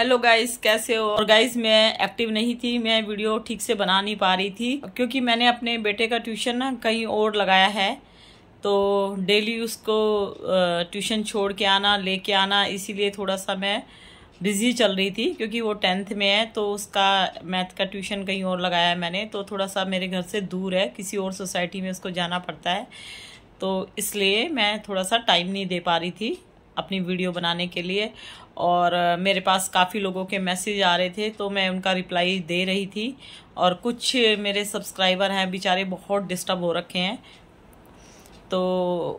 hello guys कैसे हो और गाइस मैं एक्टिव नहीं थी मैं वीडियो ठीक से बना नहीं पा रही थी क्योंकि मैंने अपने बेटे का ट्यूशन ना कहीं और लगाया है तो डेली उसको ट्यूशन छोड़ के आना लेके आना इसीलिए थोड़ा सा मैं बिज़ी चल रही थी क्योंकि वो टेंथ में है तो उसका मैथ का ट्यूशन कहीं और लगाया है मैंने तो थोड़ा सा मेरे घर से दूर है किसी और सोसाइटी में उसको जाना पड़ता है तो इसलिए मैं थोड़ा सा टाइम नहीं दे पा रही थी अपनी वीडियो बनाने के लिए और मेरे पास काफ़ी लोगों के मैसेज आ रहे थे तो मैं उनका रिप्लाई दे रही थी और कुछ मेरे सब्सक्राइबर हैं बेचारे बहुत डिस्टर्ब हो रखे हैं तो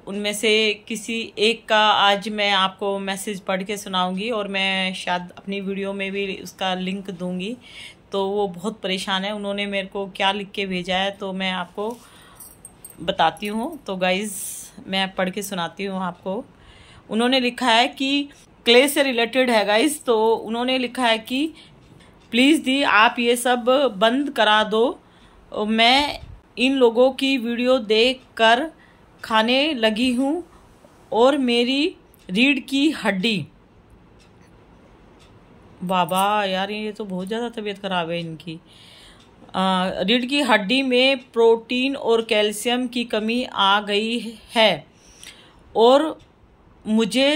उनमें से किसी एक का आज मैं आपको मैसेज पढ़ के सुनाऊँगी और मैं शायद अपनी वीडियो में भी उसका लिंक दूंगी तो वो बहुत परेशान है उन्होंने मेरे को क्या लिख के भेजा है तो मैं आपको बताती हूँ तो गाइज़ मैं पढ़ के सुनाती हूँ आपको उन्होंने लिखा है कि क्ले से रिलेटेड है गाइस तो उन्होंने लिखा है कि प्लीज़ दी आप ये सब बंद करा दो मैं इन लोगों की वीडियो देख कर खाने लगी हूँ और मेरी रीढ़ की हड्डी बाबा यार ये तो बहुत ज़्यादा तबीयत ख़राब है इनकी रीढ़ की हड्डी में प्रोटीन और कैल्शियम की कमी आ गई है और मुझे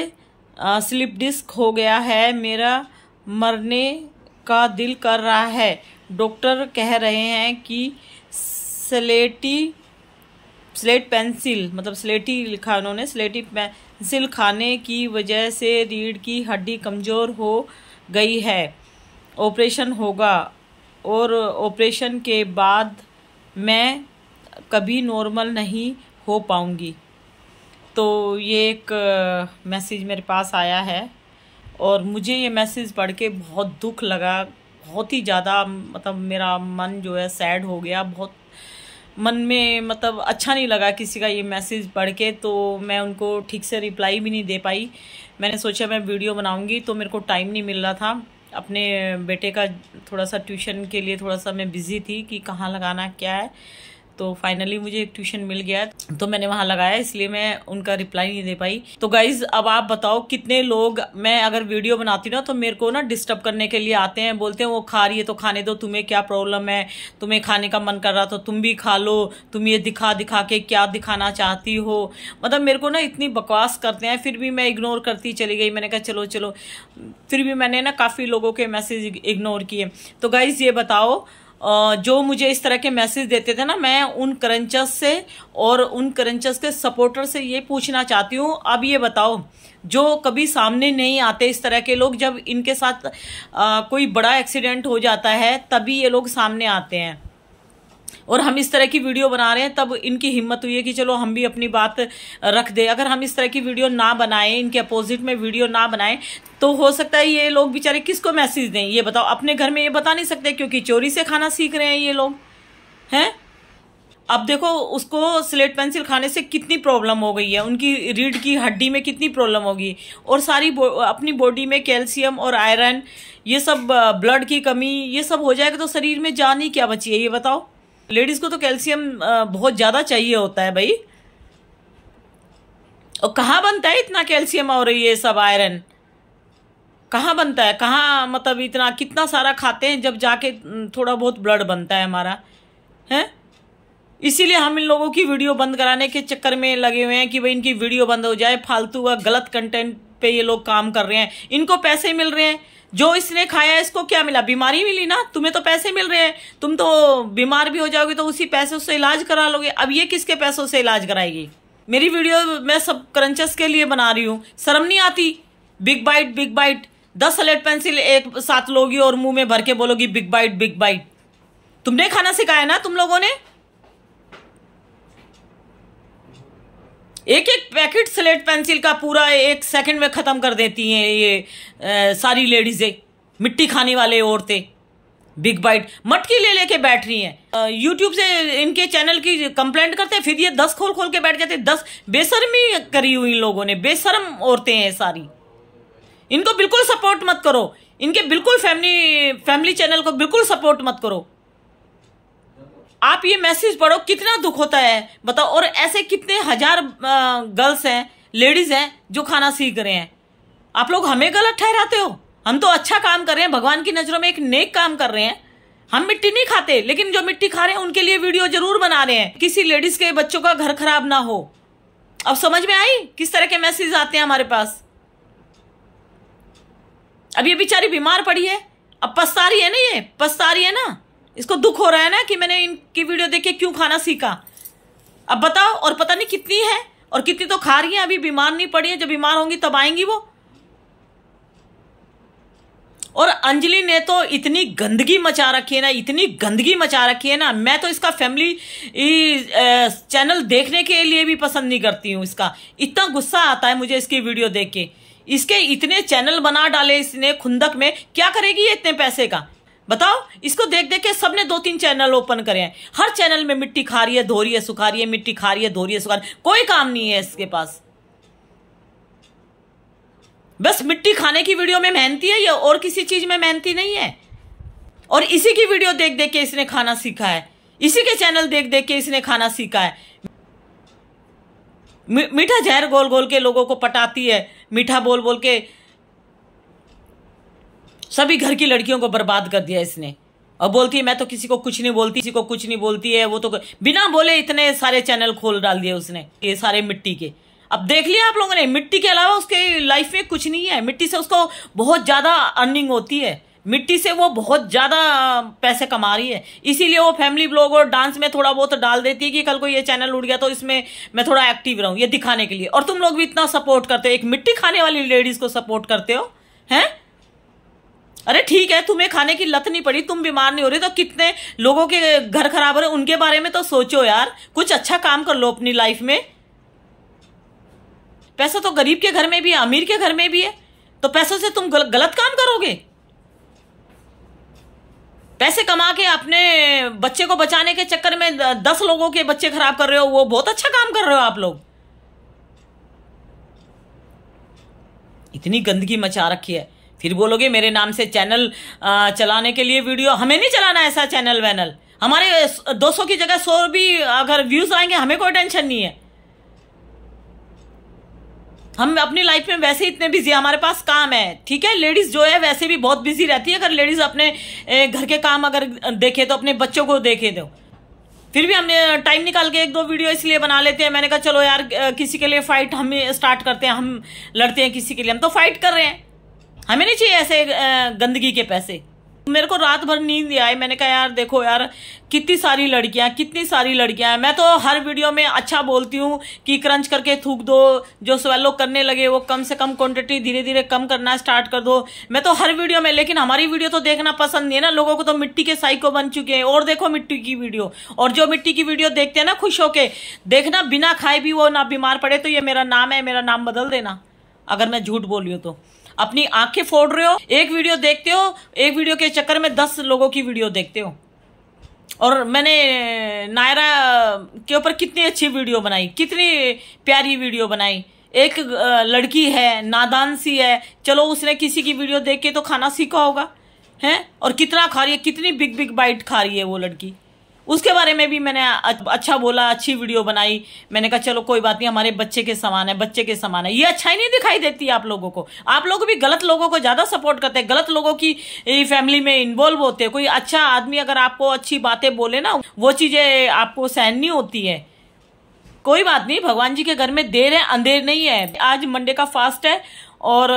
स्लिप डिस्क हो गया है मेरा मरने का दिल कर रहा है डॉक्टर कह रहे हैं कि स्लेटी स्लेट पेंसिल मतलब स्लेटी लिखा उन्होंने स्लेटी पेंसिल खाने की वजह से रीढ़ की हड्डी कमज़ोर हो गई है ऑपरेशन होगा और ऑपरेशन के बाद मैं कभी नॉर्मल नहीं हो पाऊँगी तो ये एक मैसेज मेरे पास आया है और मुझे ये मैसेज पढ़ के बहुत दुख लगा बहुत ही ज़्यादा मतलब मेरा मन जो है सैड हो गया बहुत मन में मतलब अच्छा नहीं लगा किसी का ये मैसेज पढ़ के तो मैं उनको ठीक से रिप्लाई भी नहीं दे पाई मैंने सोचा मैं वीडियो बनाऊंगी तो मेरे को टाइम नहीं मिल रहा था अपने बेटे का थोड़ा सा ट्यूशन के लिए थोड़ा सा मैं बिज़ी थी कि कहाँ लगाना क्या है तो फाइनली मुझे एक ट्यूशन मिल गया तो मैंने वहाँ लगाया इसलिए मैं उनका रिप्लाई नहीं दे पाई तो गाइज अब आप बताओ कितने लोग मैं अगर वीडियो बनाती ना तो मेरे को ना डिस्टर्ब करने के लिए आते हैं बोलते हैं वो खा रही है तो खाने दो तुम्हें क्या प्रॉब्लम है तुम्हें खाने का मन कर रहा तो तुम भी खा लो तुम ये दिखा दिखा के क्या दिखाना चाहती हो मतलब मेरे को ना इतनी बकवास करते हैं फिर भी मैं इग्नोर करती चली गई मैंने कहा चलो चलो फिर भी मैंने ना काफ़ी लोगों के मैसेज इग्नोर किए तो गाइज ये बताओ जो मुझे इस तरह के मैसेज देते थे ना मैं उन करंचस से और उन करंचस के सपोर्टर से ये पूछना चाहती हूँ अब ये बताओ जो कभी सामने नहीं आते इस तरह के लोग जब इनके साथ आ, कोई बड़ा एक्सीडेंट हो जाता है तभी ये लोग सामने आते हैं और हम इस तरह की वीडियो बना रहे हैं तब इनकी हिम्मत हुई है कि चलो हम भी अपनी बात रख दें अगर हम इस तरह की वीडियो ना बनाएं इनके अपोजिट में वीडियो ना बनाएं तो हो सकता है ये लोग बेचारे किसको मैसेज दें ये बताओ अपने घर में ये बता नहीं सकते क्योंकि चोरी से खाना सीख रहे हैं ये लोग हैं अब देखो उसको स्लेट पेंसिल खाने से कितनी प्रॉब्लम हो गई है उनकी रीढ़ की हड्डी में कितनी प्रॉब्लम होगी और सारी बो, अपनी बॉडी में कैल्शियम और आयरन ये सब ब्लड uh, की कमी ये सब हो जाएगा तो शरीर में जान ही क्या बची है ये बताओ लेडीज़ को तो कैल्शियम बहुत ज़्यादा चाहिए होता है भाई और कहाँ बनता है इतना कैल्शियम और ये सब आयरन कहाँ बनता है कहाँ मतलब इतना कितना सारा खाते हैं जब जाके थोड़ा बहुत ब्लड बनता है हमारा है इसीलिए हम इन लोगों की वीडियो बंद कराने के चक्कर में लगे हुए हैं कि भाई इनकी वीडियो बंद हो जाए फालतू व गलत कंटेंट पे ये लोग काम कर रहे हैं इनको पैसे मिल रहे हैं जो इसने खाया इसको क्या मिला बीमारी मिली ना तुम्हें तो पैसे मिल रहे हैं तुम तो बीमार भी हो जाओगे तो उसी पैसों से इलाज करा लोगे अब ये किसके पैसों से इलाज कराएगी मेरी वीडियो मैं सब क्रंचस के लिए बना रही हूँ शर्म नहीं आती बिग बाइट बिग बाइट दस अलेट पेंसिल एक साथ लोगी और मुंह में भर के बोलोगी बिग बाइट बिग बाइट तुमने खाना सिखाया ना तुम लोगों ने एक एक पैकेट स्लेट पेंसिल का पूरा एक सेकंड में ख़त्म कर देती हैं ये आ, सारी लेडीज़ें मिट्टी खाने वाले औरतें बिग बाइट मटकी ले लेके बैठ रही हैं यूट्यूब से इनके चैनल की कंप्लेंट करते हैं फिर ये दस खोल खोल के बैठ जाते दस बेशर्मी करी हुई लोगों ने बेशर्म औरतें हैं सारी इनको बिल्कुल सपोर्ट मत करो इनके बिल्कुल फैमिली फैमिली चैनल को बिल्कुल सपोर्ट मत करो आप ये मैसेज पढ़ो कितना दुख होता है बताओ और ऐसे कितने हजार गर्ल्स हैं लेडीज हैं जो खाना सीख रहे हैं आप लोग हमें गलत ठहराते हो हम तो अच्छा काम कर रहे हैं भगवान की नजरों में एक नेक काम कर रहे हैं हम मिट्टी नहीं खाते लेकिन जो मिट्टी खा रहे हैं उनके लिए वीडियो जरूर बना रहे हैं किसी लेडीज के बच्चों का घर खराब ना हो अब समझ में आई किस तरह के मैसेज आते हैं हमारे पास अब ये बेचारी बीमार पड़ी है अब पछता रही है ना ये पछता रही है ना इसको दुख हो रहा है ना कि मैंने इनकी वीडियो देख के क्यों खाना सीखा अब बताओ और पता नहीं कितनी है और कितनी तो खा रही है अभी बीमार नहीं पड़ी है जब बीमार होंगी तब आएंगी वो और अंजलि ने तो इतनी गंदगी मचा रखी है ना इतनी गंदगी मचा रखी है ना मैं तो इसका फैमिली चैनल देखने के लिए भी पसंद नहीं करती हूँ इसका इतना गुस्सा आता है मुझे इसकी वीडियो देख के इसके इतने चैनल बना डाले इसने खुंदक में क्या करेगी ये इतने पैसे का बताओ इसको देख देख के सबने दो तीन चैनल ओपन करे हैं हर चैनल में मिट्टी खा रही है धो रही है सुखा रही है मिट्टी खा रही है धो रही है सुखा रही है कोई काम नहीं है इसके पास बस मिट्टी खाने की वीडियो में मेहनती है या और किसी चीज में मेहनती नहीं है और इसी की वीडियो देख देख के इसने खाना सीखा है इसी के चैनल देख देख के इसने खाना सीखा है मीठा जहर गोल गोल के लोगों को पटाती है मीठा बोल बोल के सभी घर की लड़कियों को बर्बाद कर दिया इसने और बोलती है मैं तो किसी को कुछ नहीं बोलती किसी को कुछ नहीं बोलती है वो तो बिना बोले इतने सारे चैनल खोल डाल दिए उसने ये सारे मिट्टी के अब देख लिया आप लोगों ने मिट्टी के अलावा उसके लाइफ में कुछ नहीं है मिट्टी से उसको बहुत ज़्यादा अर्निंग होती है मिट्टी से वो बहुत ज़्यादा पैसे कमा रही है इसीलिए वो फैमिली ब्लॉग और डांस में थोड़ा बहुत डाल देती है कि कल को ये चैनल उड़ गया तो इसमें मैं थोड़ा एक्टिव रहूं ये दिखाने के लिए और तुम लोग भी इतना सपोर्ट करते हो एक मिट्टी खाने वाली लेडीज को सपोर्ट करते हो हैं अरे ठीक है तुम्हें खाने की लत नहीं पड़ी तुम बीमार नहीं हो रही तो कितने लोगों के घर खराब हो रहे उनके बारे में तो सोचो यार कुछ अच्छा काम कर लो अपनी लाइफ में पैसा तो गरीब के घर में भी है अमीर के घर में भी है तो पैसों से तुम गल, गलत काम करोगे पैसे कमा के अपने बच्चे को बचाने के चक्कर में दस लोगों के बच्चे खराब कर रहे हो वो बहुत अच्छा काम कर रहे हो आप लोग इतनी गंदगी मचा रखी है फिर बोलोगे मेरे नाम से चैनल चलाने के लिए वीडियो हमें नहीं चलाना ऐसा चैनल वैनल हमारे 200 की जगह 100 भी अगर व्यूज आएंगे हमें कोई टेंशन नहीं है हम अपनी लाइफ में वैसे इतने बिजी हमारे पास काम है ठीक है लेडीज जो है वैसे भी बहुत बिजी रहती है अगर लेडीज अपने घर के काम अगर देखे तो अपने बच्चों को देखे दो फिर भी हमने टाइम निकाल के एक दो वीडियो इसलिए बना लेते हैं मैंने कहा चलो यार किसी के लिए फाइट हम स्टार्ट करते हैं हम लड़ते हैं किसी के लिए हम तो फाइट कर रहे हैं हमें नहीं चाहिए ऐसे गंदगी के पैसे मेरे को रात भर नींद आई मैंने कहा यार देखो यार कितनी सारी लड़कियां कितनी सारी लड़कियां हैं मैं तो हर वीडियो में अच्छा बोलती हूँ कि क्रंच करके थूक दो जो स्वेलो करने लगे वो कम से कम क्वांटिटी धीरे धीरे कम करना स्टार्ट कर दो मैं तो हर वीडियो में लेकिन हमारी वीडियो तो देखना पसंद नहीं है ना लोगों को तो मिट्टी के साइको बन चुके हैं और देखो मिट्टी की वीडियो और जो मिट्टी की वीडियो देखते हैं ना खुश होके देखना बिना खाए भी वो ना बीमार पड़े तो ये मेरा नाम है मेरा नाम बदल देना अगर मैं झूठ बोली हूँ तो अपनी आंखें फोड़ रहे हो एक वीडियो देखते हो एक वीडियो के चक्कर में दस लोगों की वीडियो देखते हो और मैंने नायरा के ऊपर कितनी अच्छी वीडियो बनाई कितनी प्यारी वीडियो बनाई एक लड़की है नादान सी है चलो उसने किसी की वीडियो देख के तो खाना सीखा होगा हैं और कितना खा रही है कितनी बिग बिग बाइट खा रही है वो लड़की उसके बारे में भी मैंने अच्छा बोला अच्छी वीडियो बनाई मैंने कहा चलो कोई बात नहीं हमारे बच्चे के समान है बच्चे के समान है ये अच्छाई नहीं दिखाई देती आप लोगों को आप लोग भी गलत लोगों को ज्यादा सपोर्ट करते हैं गलत लोगों की फैमिली में इन्वॉल्व होते हैं कोई अच्छा आदमी अगर आपको अच्छी बातें बोले ना वो चीजें आपको सहन नहीं होती है कोई बात नहीं भगवान जी के घर में देर है अंधेर नहीं है आज मंडे का फास्ट है और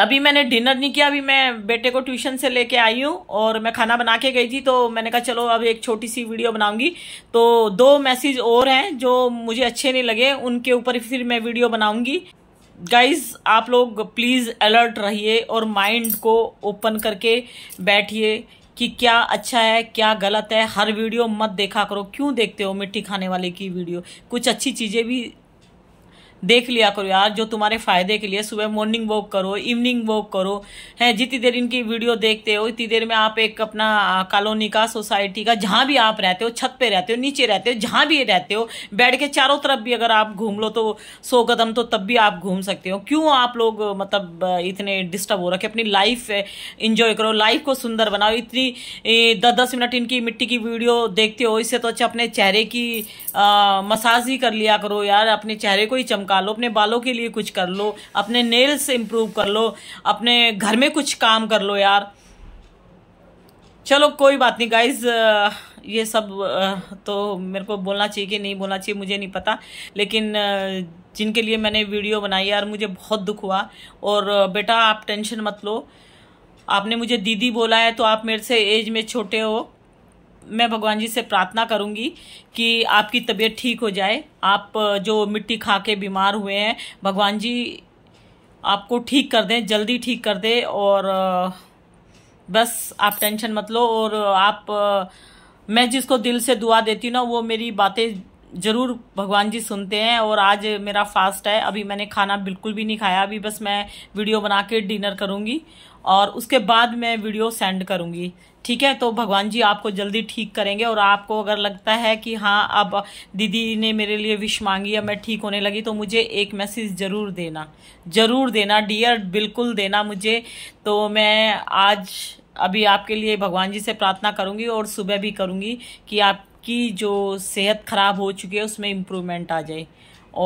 अभी मैंने डिनर नहीं किया अभी मैं बेटे को ट्यूशन से लेके आई हूँ और मैं खाना बना के गई थी तो मैंने कहा चलो अब एक छोटी सी वीडियो बनाऊंगी तो दो मैसेज और हैं जो मुझे अच्छे नहीं लगे उनके ऊपर फिर मैं वीडियो बनाऊंगी गाइज आप लोग प्लीज़ अलर्ट रहिए और माइंड को ओपन करके बैठिए कि क्या अच्छा है क्या गलत है हर वीडियो मत देखा करो क्यों देखते हो मिट्टी खाने वाले की वीडियो कुछ अच्छी चीज़ें भी देख लिया करो यार जो तुम्हारे फ़ायदे के लिए सुबह मॉर्निंग वॉक करो इवनिंग वॉक करो है जितनी देर इनकी वीडियो देखते हो इतनी देर में आप एक अपना कॉलोनी का सोसाइटी का जहां भी आप रहते हो छत पे रहते हो नीचे रहते हो जहां भी रहते हो बैठ के चारों तरफ भी अगर आप घूम लो तो सो कदम तो तब भी आप घूम सकते हो क्यों आप लोग मतलब इतने डिस्टर्ब हो रखे अपनी लाइफ इंजॉय करो लाइफ को सुंदर बनाओ इतनी दस दस मिनट इनकी मिट्टी की वीडियो देखते हो इससे तो अच्छा अपने चेहरे की मसाज ही कर लिया करो यार अपने चेहरे को ही चमक चमका लो अपने बालों के लिए कुछ कर लो अपने नेल्स इम्प्रूव कर लो अपने घर में कुछ काम कर लो यार चलो कोई बात नहीं गाइज ये सब तो मेरे को बोलना चाहिए कि नहीं बोलना चाहिए मुझे नहीं पता लेकिन जिनके लिए मैंने वीडियो बनाई यार मुझे बहुत दुख हुआ और बेटा आप टेंशन मत लो आपने मुझे दीदी बोला है तो आप मेरे से एज में छोटे हो मैं भगवान जी से प्रार्थना करूंगी कि आपकी तबीयत ठीक हो जाए आप जो मिट्टी खा के बीमार हुए हैं भगवान जी आपको ठीक कर दें जल्दी ठीक कर दे और बस आप टेंशन मत लो और आप मैं जिसको दिल से दुआ देती हूँ ना वो मेरी बातें ज़रूर भगवान जी सुनते हैं और आज मेरा फास्ट है अभी मैंने खाना बिल्कुल भी नहीं खाया अभी बस मैं वीडियो बना के डिनर करूँगी और उसके बाद मैं वीडियो सेंड करूँगी ठीक है तो भगवान जी आपको जल्दी ठीक करेंगे और आपको अगर लगता है कि हाँ अब दीदी ने मेरे लिए विश मांगी या मैं ठीक होने लगी तो मुझे एक मैसेज ज़रूर देना ज़रूर देना डियर बिल्कुल देना मुझे तो मैं आज अभी आपके लिए भगवान जी से प्रार्थना करूँगी और सुबह भी करूँगी कि आपकी जो सेहत ख़राब हो चुकी है उसमें इम्प्रूवमेंट आ जाए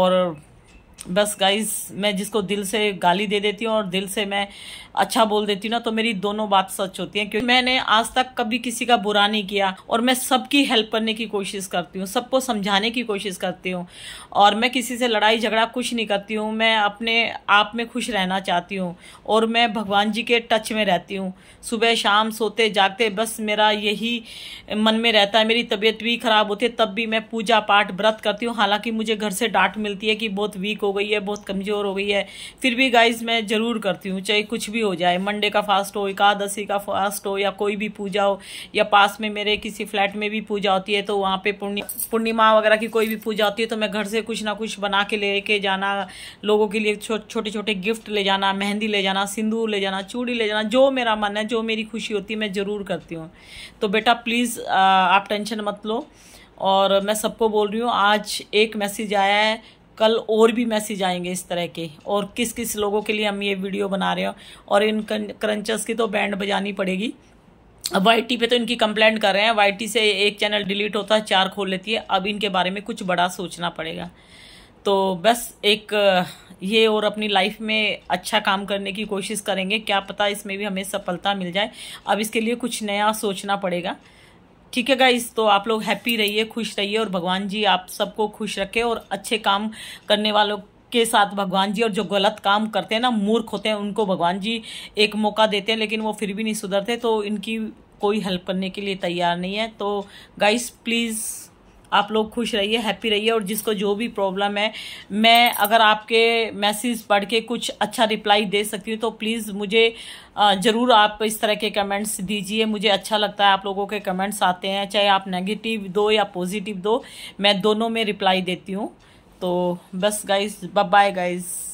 और बस गाइज मैं जिसको दिल से गाली दे देती हूँ और दिल से मैं अच्छा बोल देती हूँ ना तो मेरी दोनों बात सच होती है क्योंकि मैंने आज तक कभी किसी का बुरा नहीं किया और मैं सबकी हेल्प करने की कोशिश करती हूँ सबको समझाने की कोशिश करती हूँ और मैं किसी से लड़ाई झगड़ा कुछ नहीं करती हूँ मैं अपने आप में खुश रहना चाहती हूँ और मैं भगवान जी के टच में रहती हूँ सुबह शाम सोते जागते बस मेरा यही मन में रहता है मेरी तबीयत भी खराब होती है तब भी मैं पूजा पाठ व्रत करती हूँ हालांकि मुझे घर से डांट मिलती है कि बहुत वीक हो हो गई है बहुत कमज़ोर हो गई है फिर भी गाइज मैं ज़रूर करती हूँ चाहे कुछ भी हो जाए मंडे का फास्ट हो एकादशी का फास्ट हो या कोई भी पूजा हो या पास में मेरे किसी फ्लैट में भी पूजा होती है तो वहाँ पर पूर्णिमा वगैरह की कोई भी पूजा होती है तो मैं घर से कुछ ना कुछ बना के लेके जाना लोगों के लिए छोटे छोटे गिफ्ट ले जाना मेहंदी ले जाना सिंदूर ले जाना चूड़ी ले जाना जो मेरा मन है जो मेरी खुशी होती है मैं ज़रूर करती हूँ तो बेटा प्लीज़ आप टेंशन मत लो और मैं सबको बोल रही हूँ आज एक मैसेज आया है कल और भी मैसेज आएंगे इस तरह के और किस किस लोगों के लिए हम ये वीडियो बना रहे हो और इन क्रंचर्स की तो बैंड बजानी पड़ेगी अब वाई पे तो इनकी कंप्लेंट कर रहे हैं वाई से एक चैनल डिलीट होता है चार खोल लेती है अब इनके बारे में कुछ बड़ा सोचना पड़ेगा तो बस एक ये और अपनी लाइफ में अच्छा काम करने की कोशिश करेंगे क्या पता इसमें भी हमें सफलता मिल जाए अब इसके लिए कुछ नया सोचना पड़ेगा ठीक है गाइज तो आप लोग हैप्पी रहिए खुश रहिए और भगवान जी आप सबको खुश रखे और अच्छे काम करने वालों के साथ भगवान जी और जो गलत काम करते हैं ना मूर्ख होते हैं उनको भगवान जी एक मौका देते हैं लेकिन वो फिर भी नहीं सुधरते तो इनकी कोई हेल्प करने के लिए तैयार नहीं है तो गाइस प्लीज़ आप लोग खुश रहिए हैप्पी रहिए और जिसको जो भी प्रॉब्लम है मैं अगर आपके मैसेज पढ़ के कुछ अच्छा रिप्लाई दे सकती हूँ तो प्लीज़ मुझे ज़रूर आप इस तरह के कमेंट्स दीजिए मुझे अच्छा लगता है आप लोगों के कमेंट्स आते हैं चाहे आप नेगेटिव दो या पॉजिटिव दो मैं दोनों में रिप्लाई देती हूँ तो बस गाइज बाय गाइज़